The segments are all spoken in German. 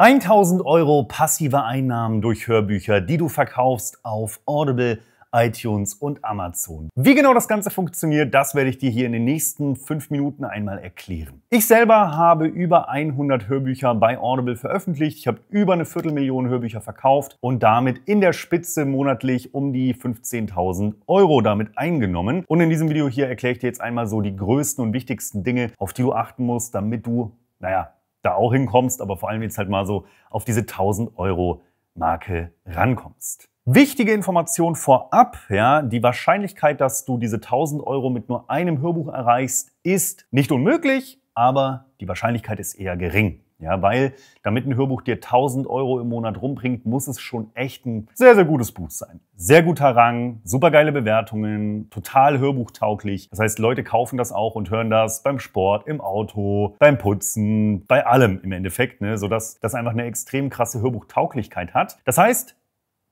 1000 Euro passive Einnahmen durch Hörbücher, die du verkaufst auf Audible, iTunes und Amazon. Wie genau das Ganze funktioniert, das werde ich dir hier in den nächsten fünf Minuten einmal erklären. Ich selber habe über 100 Hörbücher bei Audible veröffentlicht. Ich habe über eine Viertelmillion Hörbücher verkauft und damit in der Spitze monatlich um die 15.000 Euro damit eingenommen. Und in diesem Video hier erkläre ich dir jetzt einmal so die größten und wichtigsten Dinge, auf die du achten musst, damit du, naja, da auch hinkommst, aber vor allem jetzt halt mal so auf diese 1000 Euro Marke rankommst. Wichtige Information vorab, ja, die Wahrscheinlichkeit, dass du diese 1000 Euro mit nur einem Hörbuch erreichst, ist nicht unmöglich, aber die Wahrscheinlichkeit ist eher gering. Ja, weil damit ein Hörbuch dir 1000 Euro im Monat rumbringt, muss es schon echt ein sehr, sehr gutes Buch sein. Sehr guter Rang, super geile Bewertungen, total hörbuchtauglich. Das heißt, Leute kaufen das auch und hören das beim Sport, im Auto, beim Putzen, bei allem im Endeffekt, ne? sodass das einfach eine extrem krasse Hörbuchtauglichkeit hat. Das heißt,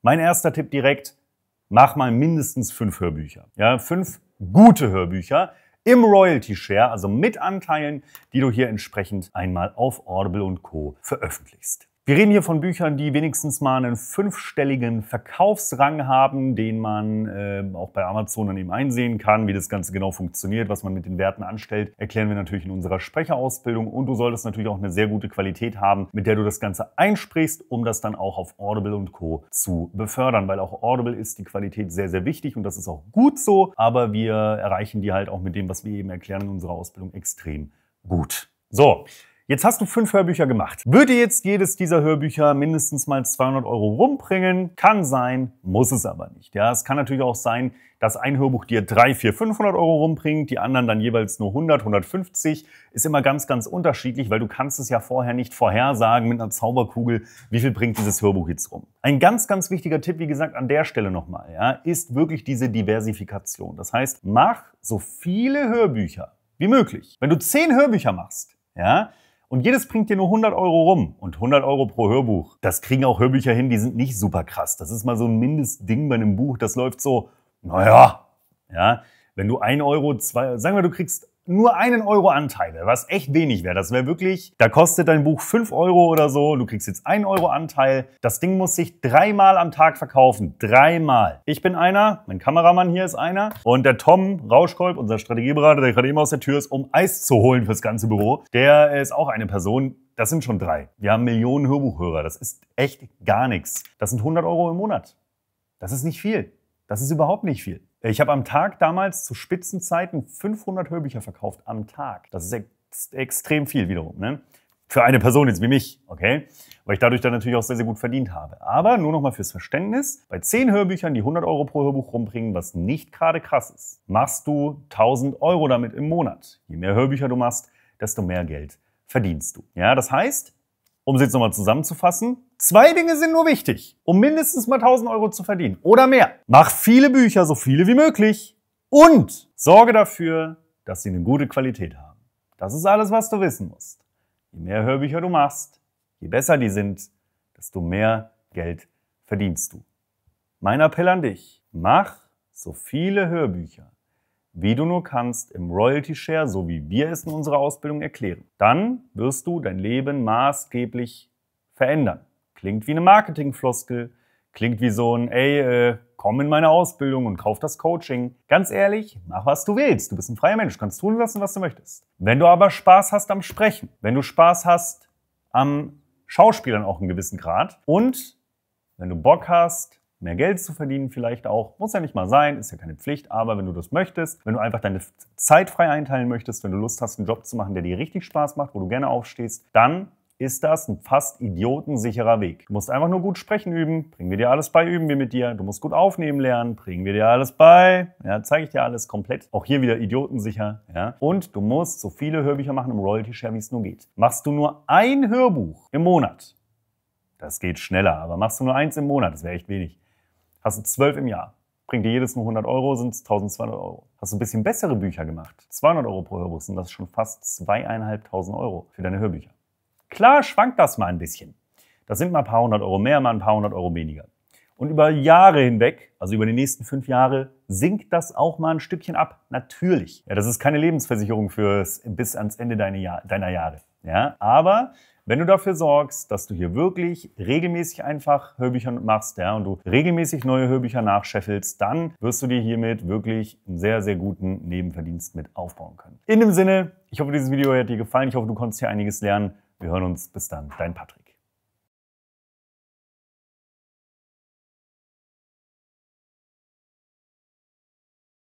mein erster Tipp direkt, mach mal mindestens fünf Hörbücher. Ja, fünf gute Hörbücher im Royalty Share, also mit Anteilen, die du hier entsprechend einmal auf Audible und Co. veröffentlichst. Wir reden hier von Büchern, die wenigstens mal einen fünfstelligen Verkaufsrang haben, den man äh, auch bei Amazon dann eben einsehen kann, wie das Ganze genau funktioniert, was man mit den Werten anstellt, erklären wir natürlich in unserer Sprecherausbildung. Und du solltest natürlich auch eine sehr gute Qualität haben, mit der du das Ganze einsprichst, um das dann auch auf Audible und Co. zu befördern, weil auch Audible ist die Qualität sehr, sehr wichtig und das ist auch gut so, aber wir erreichen die halt auch mit dem, was wir eben erklären in unserer Ausbildung extrem gut. So, Jetzt hast du fünf Hörbücher gemacht. Würde jetzt jedes dieser Hörbücher mindestens mal 200 Euro rumbringen? Kann sein, muss es aber nicht. Ja, es kann natürlich auch sein, dass ein Hörbuch dir 3, 4, 500 Euro rumbringt, die anderen dann jeweils nur 100, 150. Ist immer ganz, ganz unterschiedlich, weil du kannst es ja vorher nicht vorhersagen mit einer Zauberkugel, wie viel bringt dieses Hörbuch jetzt rum. Ein ganz, ganz wichtiger Tipp, wie gesagt, an der Stelle nochmal, ja, ist wirklich diese Diversifikation. Das heißt, mach so viele Hörbücher wie möglich. Wenn du zehn Hörbücher machst, ja, und jedes bringt dir nur 100 Euro rum und 100 Euro pro Hörbuch. Das kriegen auch Hörbücher hin, die sind nicht super krass. Das ist mal so ein Mindestding bei einem Buch, das läuft so, naja, ja. Wenn du 1 Euro, 2, sagen wir, du kriegst nur einen Euro Anteile, was echt wenig wäre. Das wäre wirklich, da kostet dein Buch 5 Euro oder so, du kriegst jetzt einen Euro Anteil. Das Ding muss sich dreimal am Tag verkaufen. Dreimal. Ich bin einer, mein Kameramann hier ist einer und der Tom Rauschkolb, unser Strategieberater, der gerade eben aus der Tür ist, um Eis zu holen fürs ganze Büro, der ist auch eine Person, das sind schon drei. Wir haben Millionen Hörbuchhörer. Das ist echt gar nichts. Das sind 100 Euro im Monat. Das ist nicht viel. Das ist überhaupt nicht viel. Äh, ich habe am Tag damals zu Spitzenzeiten 500 Hörbücher verkauft. Am Tag. Das ist ex extrem viel wiederum. Ne? Für eine Person jetzt wie mich, okay? Weil ich dadurch dann natürlich auch sehr, sehr gut verdient habe. Aber nur nochmal fürs Verständnis. Bei 10 Hörbüchern, die 100 Euro pro Hörbuch rumbringen, was nicht gerade krass ist, machst du 1000 Euro damit im Monat. Je mehr Hörbücher du machst, desto mehr Geld verdienst du. Ja, das heißt, um es jetzt nochmal zusammenzufassen, Zwei Dinge sind nur wichtig, um mindestens mal 1000 Euro zu verdienen oder mehr. Mach viele Bücher, so viele wie möglich und sorge dafür, dass sie eine gute Qualität haben. Das ist alles, was du wissen musst. Je mehr Hörbücher du machst, je besser die sind, desto mehr Geld verdienst du. Mein Appell an dich, mach so viele Hörbücher, wie du nur kannst, im Royalty Share, so wie wir es in unserer Ausbildung erklären. Dann wirst du dein Leben maßgeblich verändern. Klingt wie eine Marketingfloskel. Klingt wie so ein, ey, äh, komm in meine Ausbildung und kauf das Coaching. Ganz ehrlich, mach was du willst. Du bist ein freier Mensch, kannst tun lassen, was du möchtest. Wenn du aber Spaß hast am Sprechen, wenn du Spaß hast am Schauspielern auch einen gewissen Grad und wenn du Bock hast, mehr Geld zu verdienen vielleicht auch, muss ja nicht mal sein, ist ja keine Pflicht, aber wenn du das möchtest, wenn du einfach deine Zeit frei einteilen möchtest, wenn du Lust hast, einen Job zu machen, der dir richtig Spaß macht, wo du gerne aufstehst, dann ist das ein fast idiotensicherer Weg. Du musst einfach nur gut sprechen üben, bringen wir dir alles bei, üben wir mit dir. Du musst gut aufnehmen lernen, bringen wir dir alles bei. Ja, zeige ich dir alles komplett. Auch hier wieder idiotensicher. Ja. Und du musst so viele Hörbücher machen im Royalty Share, wie es nur geht. Machst du nur ein Hörbuch im Monat, das geht schneller, aber machst du nur eins im Monat, das wäre echt wenig. Hast du zwölf im Jahr, bringt dir jedes nur 100 Euro, sind es 1200 Euro. Hast du ein bisschen bessere Bücher gemacht, 200 Euro pro Hörbuch, sind das schon fast zweieinhalbtausend Euro für deine Hörbücher. Klar schwankt das mal ein bisschen. Das sind mal ein paar hundert Euro mehr, mal ein paar hundert Euro weniger. Und über Jahre hinweg, also über die nächsten fünf Jahre, sinkt das auch mal ein Stückchen ab. Natürlich. Ja, das ist keine Lebensversicherung fürs bis ans Ende deiner, Jahr, deiner Jahre. Ja, aber wenn du dafür sorgst, dass du hier wirklich regelmäßig einfach Hörbücher machst ja, und du regelmäßig neue Hörbücher nachscheffelst, dann wirst du dir hiermit wirklich einen sehr, sehr guten Nebenverdienst mit aufbauen können. In dem Sinne, ich hoffe, dieses Video hat dir gefallen. Ich hoffe, du konntest hier einiges lernen. Wir hören uns. Bis dann. Dein Patrick.